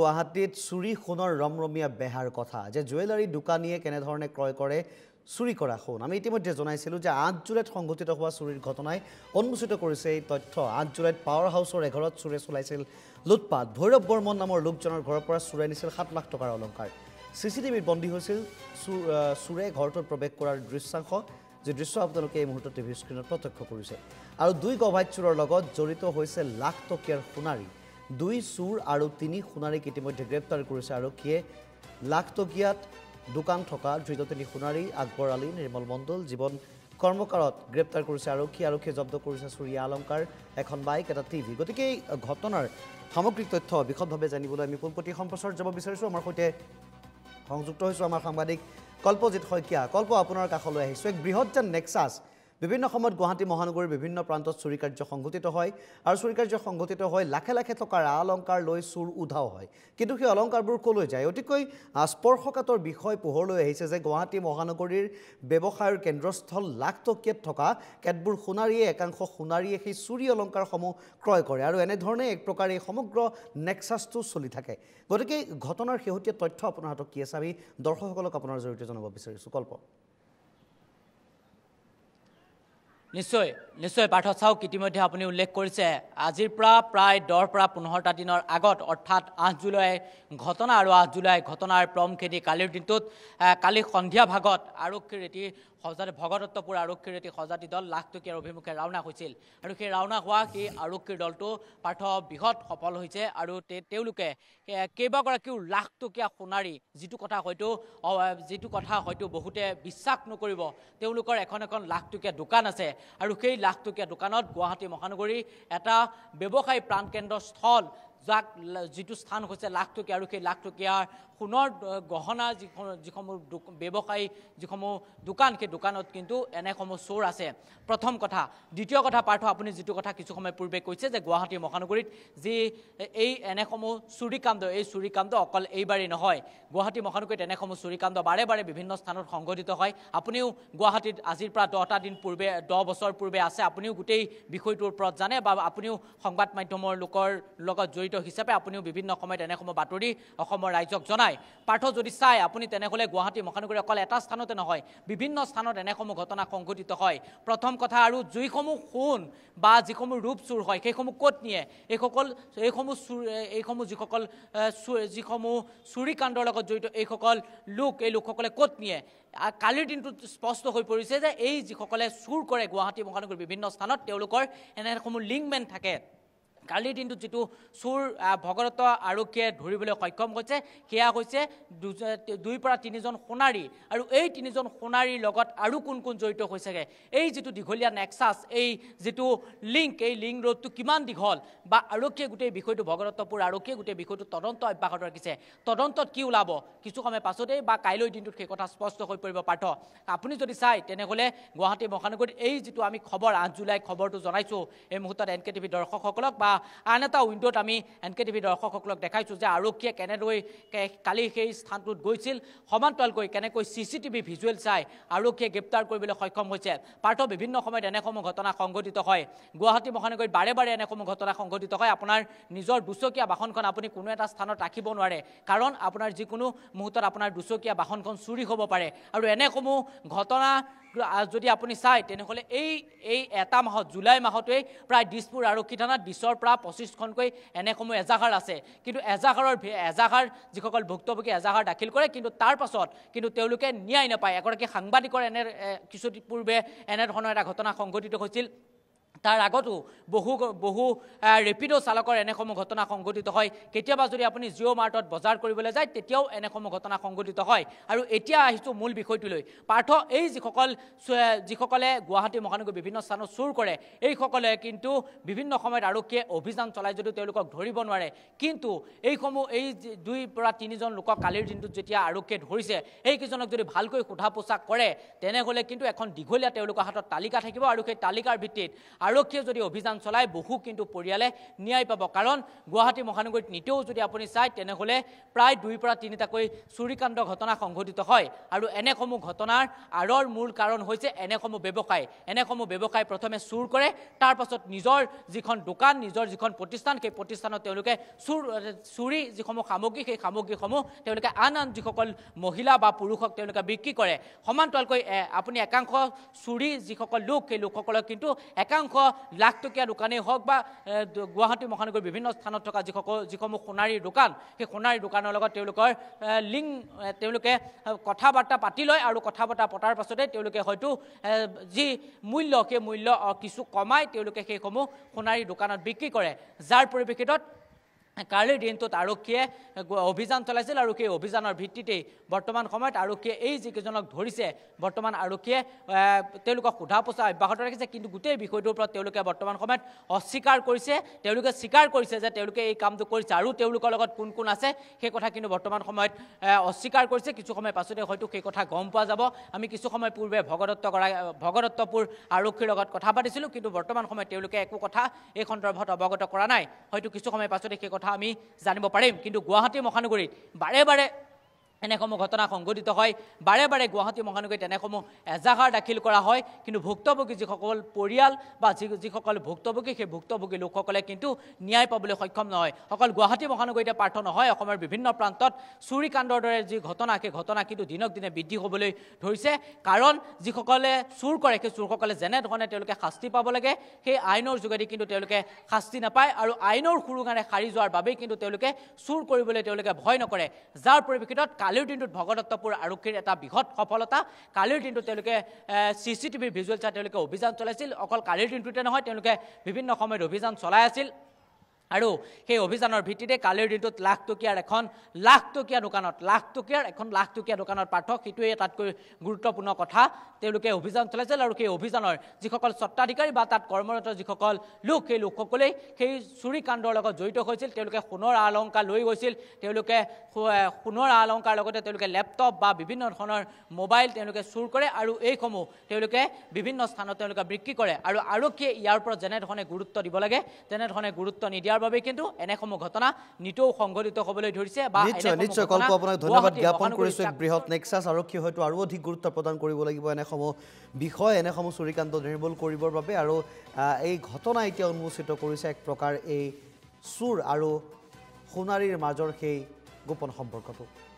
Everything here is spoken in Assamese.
গুৱাহাটীত চুৰি সোণৰ ৰমৰমীয়া বেহাৰ কথা যে জুৱেলাৰী দোকানীয়ে কেনেধৰণে ক্ৰয় কৰে চুৰি কৰা সোণ আমি ইতিমধ্যে জনাইছিলোঁ যে আঠ জুলাইত সংঘটিত হোৱা চুৰিৰ ঘটনাই উন্মোচিত কৰিছে এই তথ্য আঠ জুলাইত পাৱাৰ হাউচৰ এঘৰত চুৰে চলাইছিল লুটপাত ভৈৰৱ বৰ্মন নামৰ লোকজনৰ ঘৰৰ পৰা চুৰাই নিছিল সাত লাখ টকাৰ অলংকাৰ চি চি টিভিত বন্দী হৈছিল চুৰে ঘৰটোত প্ৰৱেশ কৰাৰ দৃশ্যাংশ যি দৃশ্য আপোনালোকে এই মুহূৰ্তত টিভি স্ক্ৰীণত প্ৰত্যক্ষ কৰিছে আৰু দুই গভাইট চোৰৰ লগত জড়িত হৈছে লাখ টকীয়াৰ সোণাৰী দুই চোৰ আৰু তিনি সোণাৰীক ইতিমধ্যে গ্ৰেপ্তাৰ কৰিছে আৰক্ষীয়ে লাখটকীয়াত দোকান থকা ধৃত তিনি সোণাৰী আকবৰ আলী নিৰ্মল মণ্ডল জীৱন কৰ্মকাৰত গ্ৰেপ্তাৰ কৰিছে আৰক্ষী আৰক্ষীয়ে জব্দ কৰিছে চুৰীয়া অলংকাৰ এখন বাইক এটা টি ভি গতিকে এই ঘটনাৰ সামগ্ৰিক তথ্য বিশদভাৱে জানিবলৈ আমি পোনপটীয়া সম্প্ৰচাৰত যাব বিচাৰিছোঁ আমাৰ সৈতে সংযুক্ত হৈছোঁ আমাৰ সাংবাদিক কল্পজিৎ শইকীয়া কল্প আপোনাৰ কাষলৈ আহিছোঁ এক বৃহৎ যেন নেক্সাছ বিভিন্ন সময়ত গুৱাহাটী মহানগৰীৰ বিভিন্ন প্ৰান্তত চুৰি কাৰ্য সংঘটিত হয় আৰু চুৰি কাৰ্য সংঘটিত হৈ লাখে লাখে থকা ৰা অলংকাৰ লৈ চুৰ উধাও হয় কিন্তু সেই অলংকাৰবোৰ ক'লৈ যায় অতিকৈ স্পৰ্শকাতৰ বিষয় পোহৰলৈ আহিছে যে গুৱাহাটী মহানগৰীৰ ব্যৱসায়ৰ কেন্দ্ৰস্থল লাখটকীয়াত থকা কেতবোৰ সোণাৰীয়ে একাংশ সোণাৰীয়ে সেই চুৰি অলংকাৰসমূহ ক্ৰয় কৰে আৰু এনেধৰণে এক প্ৰকাৰে এই সমগ্ৰ নেক্সাছটো চলি থাকে গতিকে ঘটনাৰ শেহতীয়া তথ্য আপোনাৰ হাতত কি আছে আমি দৰ্শকসকলক আপোনাৰ জৰিয়তে জনাব বিচাৰিছোঁ কল্প নিশ্চয় নিশ্চয় পাৰ্থ চাওক ইতিমধ্যে আপুনি উল্লেখ কৰিছে আজিৰ পৰা প্ৰায় দহ পৰা পোন্ধৰটা দিনৰ আগত অৰ্থাৎ আঠ জুলাই ঘটনা আৰু আঠ জুলাই ঘটনাৰ প্ৰমখেদি কালিৰ দিনটোত কালি সন্ধিয়া ভাগত আৰক্ষীৰ এটি সজাতে ভগদত্তপুৰ আৰক্ষীৰ এটি সজাতি দল লাখটকীয়াৰ অভিমুখে ৰাওনা হৈছিল আৰু সেই ৰাওনা হোৱা সেই আৰক্ষীৰ দলটো পাৰ্থ বৃহৎ সফল হৈছে আৰু তেওঁলোকে কেইবাগৰাকীও লাখটকীয়া সোণাৰী যিটো কথা হয়তো যিটো কথা হয়তো বহুতে বিশ্বাস নকৰিব তেওঁলোকৰ এখন এখন লাখটকীয়া দোকান আছে আৰু সেই লাখটকীয়া দোকানত গুৱাহাটী মহানগৰী এটা ব্যৱসায়ী প্ৰাণকেন্দ্ৰস্থল যাক যিটো স্থান হৈছে লাখটকীয়া আৰু সেই লাখটকীয়াৰ সোণৰ গহনা যিসমূহ যিসমূহ ব্যৱসায়ী যিসমূহ দোকান সেই দোকানত কিন্তু এনেসমূহ চোৰ আছে প্ৰথম কথা দ্বিতীয় কথা পাৰ্থ আপুনি যিটো কথা কিছু সময় পূৰ্বে কৈছে যে গুৱাহাটী মহানগৰীত যি এই এনেসমূহ চুৰিকাণ্ড এই চুৰিকাণ্ড অকল এইবাৰেই নহয় গুৱাহাটী মহানগৰীত এনেসমূহ চুৰিকাণ্ড বাৰে বাৰে বিভিন্ন স্থানত সংঘটিত হয় আপুনিও গুৱাহাটীত আজিৰ পৰা দহটা দিন পূৰ্বে দহ বছৰ পূৰ্বে আছে আপুনিও গোটেই বিষয়টোৰ ওপৰত জানে বা আপুনিও সংবাদ মাধ্যমৰ লোকৰ লগত জড়িত জড়িত হিচাপে আপুনিও বিভিন্ন সময় তেনেসমূহ বাতৰি অসমৰ ৰাইজক জনায় পাৰ্থ যদি চাই আপুনি তেনেহ'লে গুৱাহাটী মহানগৰী অকল এটা স্থানতে নহয় বিভিন্ন স্থানত এনেসমূহ ঘটনা সংঘটিত হয় প্ৰথম কথা আৰু যিসমূহ সোণ বা যিসমূহ ৰূপ চুৰ হয় সেইসমূহ ক'ত নিয়ে এইসকল এইসমূহ চুৰ এইসমূহ যিসকল যিসমূহ চুৰিকাণ্ডৰ লগত জড়িত এইসকল লোক এই লোকসকলে ক'ত নিয়ে কালিৰ দিনটোত স্পষ্ট হৈ পৰিছে যে এই যিসকলে চুৰ কৰে গুৱাহাটী মহানগৰীৰ বিভিন্ন স্থানত তেওঁলোকৰ এনেসমূহ লিংকমেন থাকে কালিৰ দিনটোত যিটো চোৰ ভগৰত আৰক্ষীয়ে ধৰিবলৈ সক্ষম হৈছে সেয়া হৈছে দুইৰ পৰা তিনিজন সোণাৰী আৰু এই তিনিজন সোণাৰীৰ লগত আৰু কোন কোন জড়িত হৈছেগৈ এই যিটো দীঘলীয়া নেক্সাচ এই যিটো লিংক এই লিংক ৰোডটো কিমান দীঘল বা আৰক্ষীয়ে গোটেই বিষয়টো ভগৰত্বপুৰ আৰক্ষীয়ে গোটেই বিষয়টো তদন্ত অব্যাহত ৰাখিছে তদন্তত কি ওলাব কিছু সময় পাছতেই বা কাইলৈৰ দিনটোত সেই কথা স্পষ্ট হৈ পৰিব পাৰ্থ আপুনি যদি চাই তেনেহ'লে গুৱাহাটী মহানগৰীত এই যিটো আমি খবৰ আঠ জুলাই খবৰটো জনাইছোঁ এই মুহূৰ্তত এন কে টিভি দৰ্শকসকলক বা এটা আন এটা উইণ্ডত আমি এন কে টিভি দৰ্শকসকলক দেখাইছোঁ যে আৰক্ষীয়ে কেনেদৰে কালি সেই স্থানটোত গৈছিল সমান্তৰালকৈ কেনেকৈ চি চি টিভি ভিজুৱেল চাই আৰক্ষীয়ে গ্ৰেপ্তাৰ কৰিবলৈ সক্ষম হৈছে পাৰ্থ বিভিন্ন সময়ত এনেসমূহ ঘটনা সংঘটিত হয় গুৱাহাটী মহানগৰীত বাৰে বাৰে এনেসমূহ ঘটনা সংঘটিত হয় আপোনাৰ নিজৰ দুচকীয়া বাহনখন আপুনি কোনো এটা স্থানত ৰাখিব নোৱাৰে কাৰণ আপোনাৰ যিকোনো মুহূৰ্তত আপোনাৰ দুচকীয়া বাহনখন চুৰি হ'ব পাৰে আৰু এনেসমূহ ঘটনা যদি আপুনি চায় তেনেহ'লে এই এই এটা মাহত জুলাই মাহতেই প্ৰায় দিছপুৰ আৰক্ষী থানাত বিছৰ পৰা পঁচিছখনকৈ এনেসমূহ এজাহাৰ আছে কিন্তু এজাহাৰৰ এজাহাৰ যিসকল ভুক্তভোগী এজাহাৰ দাখিল কৰে কিন্তু তাৰ পাছত কিন্তু তেওঁলোকে ন্যায় নাপায় এগৰাকী সাংবাদিকৰ এনে কিছু পূৰ্বে এনেধৰণৰ এটা ঘটনা সংঘটিত হৈছিল তাৰ আগতো বহু বহু ৰেপিড' চালকৰ এনেসমূহ ঘটনা সংঘটিত হয় কেতিয়াবা যদি আপুনি জিঅ' মাৰ্টত বজাৰ কৰিবলৈ যায় তেতিয়াও এনেসমূহ ঘটনা সংঘটিত হয় আৰু এতিয়া আহিছোঁ মূল বিষয়টোলৈ পাৰ্থ এই যিসকল যিসকলে গুৱাহাটী মহানগৰীৰ বিভিন্ন স্থানত চুৰ কৰে এইসকলে কিন্তু বিভিন্ন সময়ত আৰক্ষীয়ে অভিযান চলাই যদিও তেওঁলোকক ধৰিব নোৱাৰে কিন্তু এইসমূহ এই দুই পৰা তিনিজন লোকক কালিৰ দিনটোত যেতিয়া আৰক্ষীয়ে ধৰিছে সেইকেইজনক যদি ভালকৈ সোধা পোছাক কৰে তেনেহ'লে কিন্তু এখন দীঘলীয়া তেওঁলোকৰ হাতত তালিকা থাকিব আৰু সেই তালিকাৰ ভিত্তিত আৰু আৰক্ষীয়ে যদি অভিযান চলাই বহু কিন্তু পৰিয়ালে ন্যায় পাব কাৰণ গুৱাহাটী মহানগৰীত নিতৌ যদি আপুনি চায় তেনেহ'লে প্ৰায় দুইৰ পৰা তিনিটাকৈ চুৰিকাণ্ড ঘটনা সংঘটিত হয় আৰু এনেসমূহ ঘটনাৰ আঁৰৰ মূল কাৰণ হৈছে এনেসমূহ ব্যৱসায় এনেসমূহ ব্যৱসায় প্ৰথমে চুৰ কৰে তাৰপাছত নিজৰ যিখন দোকান নিজৰ যিখন প্ৰতিষ্ঠান সেই প্ৰতিষ্ঠানত তেওঁলোকে চুৰ চুৰি যিসমূহ সামগ্ৰী সেই সামগ্ৰীসমূহ তেওঁলোকে আন আন যিসকল মহিলা বা পুৰুষক তেওঁলোকে বিক্ৰী কৰে সমান্তৰালকৈ আপুনি একাংশ চুৰি যিসকল লোক সেই লোকসকলক কিন্তু একাংশ লাখ টকীয়া দোকানেই হওক বা গুৱাহাটী মহানগৰীৰ বিভিন্ন স্থানত থকা যিসকল যিসমূহ সোণাৰীৰ দোকান সেই সোণাৰী দোকানৰ লগত তেওঁলোকৰ লিংক তেওঁলোকে কথা বাৰ্তা পাতি লয় আৰু কথা বাৰ্তা পতাৰ পাছতে তেওঁলোকে হয়তো যি মূল্য সেই মূল্য কিছু কমাই তেওঁলোকে সেইসমূহ সোণাৰীৰ দোকানত বিক্ৰী কৰে যাৰ পৰিপ্ৰেক্ষিতত কালিৰ দিনটোত আৰক্ষীয়ে অভিযান চলাইছিল আৰু সেই অভিযানৰ ভিত্তিতেই বৰ্তমান সময়ত আৰক্ষীয়ে এই যিকেইজনক ধৰিছে বৰ্তমান আৰক্ষীয়ে তেওঁলোকক সোধা পোছা অব্যাহত ৰাখিছে কিন্তু গোটেই বিষয়টোৰ ওপৰত তেওঁলোকে বৰ্তমান সময়ত অস্বীকাৰ কৰিছে তেওঁলোকে স্বীকাৰ কৰিছে যে তেওঁলোকে এই কামটো কৰিছে আৰু তেওঁলোকৰ লগত কোন কোন আছে সেই কথা কিন্তু বৰ্তমান সময়ত অস্বীকাৰ কৰিছে কিছু সময় পাছতে হয়তো সেই কথা গম পোৱা যাব আমি কিছু সময় পূৰ্বে ভগদত্ত ভগদত্তপুৰ আৰক্ষীৰ লগত কথা পাতিছিলোঁ কিন্তু বৰ্তমান সময়ত তেওঁলোকে একো কথা এই সন্দৰ্ভত অৱগত কৰা নাই হয়তো কিছু সময় পাছতে সেই কথা কথা আমি জানিব পাৰিম কিন্তু গুৱাহাটী মহানগৰীত বাৰে বাৰে এনেসমূহ ঘটনা সংঘটিত হয় বাৰে বাৰে গুৱাহাটী মহানগৰীত এনেসমূহ এজাহাৰ দাখিল কৰা হয় কিন্তু ভুক্তভোগী যিসকল পৰিয়াল বা যি যিসকল ভুক্তভোগী সেই ভুক্তভোগী লোকসকলে কিন্তু ন্যায় পাবলৈ সক্ষম নহয় অকল গুৱাহাটী মহানগৰীতে পাৰ্থ নহয় অসমৰ বিভিন্ন প্ৰান্তত চুৰিকাণ্ডৰ দৰে যি ঘটনা সেই ঘটনা কিন্তু দিনক দিনে বৃদ্ধি হ'বলৈ ধৰিছে কাৰণ যিসকলে চুৰ কৰে সেই চোৰসকলে যেনেধৰণে তেওঁলোকে শাস্তি পাব লাগে সেই আইনৰ যোগেদি কিন্তু তেওঁলোকে শাস্তি নাপায় আৰু আইনৰ সুৰুঙাৰে সাৰি যোৱাৰ বাবেই কিন্তু তেওঁলোকে চুৰ কৰিবলৈ তেওঁলোকে ভয় নকৰে যাৰ পৰিপ্ৰেক্ষিতত কালিৰ দিনটোত ভগদত্তপুৰ আৰক্ষীৰ এটা বৃহৎ সফলতা কালিৰ দিনটোত তেওঁলোকে চি চি টিভিৰ ভিজুৱেল চাই তেওঁলোকে অভিযান চলাইছিল অকল কালিৰ দিনটোতে নহয় তেওঁলোকে বিভিন্ন সময়ত অভিযান চলাই আছিল আৰু সেই অভিযানৰ ভিত্তিতে কালিৰ দিনটোত লাখটকীয়াৰ এখন লাখ টকীয়া দোকানত লাখ টকীয়াৰ এখন লাখ টকীয়া দোকানত পাৰ্থক সেইটোৱেই আটাইতকৈ গুৰুত্বপূৰ্ণ কথা তেওঁলোকে অভিযান চলাইছিল আৰু সেই অভিযানৰ যিসকল স্বত্বাধিকাৰী বা তাত কৰ্মৰত যিসকল লোক সেই লোকসকলেই সেই চুৰি কাণ্ডৰ লগত জড়িত হৈছিল তেওঁলোকে সোণৰ আ অলংকাৰ লৈ গৈছিল তেওঁলোকে সোণৰ আ অলংকাৰ লগতে তেওঁলোকে লেপটপ বা বিভিন্ন ধৰণৰ মোবাইল তেওঁলোকে চুৰ কৰে আৰু এইসমূহ তেওঁলোকে বিভিন্ন স্থানত তেওঁলোকে বিক্ৰী কৰে আৰু আৰক্ষীয়ে ইয়াৰ ওপৰত যেনেধৰণে গুৰুত্ব দিব লাগে তেনেধৰণে গুৰুত্ব নিদিয়াৰ ইয়াৰ কিন্তু এনেসমূহ ঘটনা নিতৌ সংঘটিত হ'বলৈ ধৰিছে বা নিশ্চয় নিশ্চয় কল্প আপোনাক ধন্যবাদ জ্ঞাপন কৰিছোঁ এক বৃহৎ নেক্সাছ আৰক্ষীয়ে হয়তো আৰু অধিক গুৰুত্ব প্ৰদান কৰিব লাগিব এনেসমূহ বিষয় এনেসমূহ চুৰিকাণ্ড নিৰ্মূল কৰিবৰ বাবে আৰু এই ঘটনা এতিয়া উন্মোচিত কৰিছে এক প্ৰকাৰ এই চোৰ আৰু সোণাৰীৰ মাজৰ সেই গোপন সম্পৰ্কটো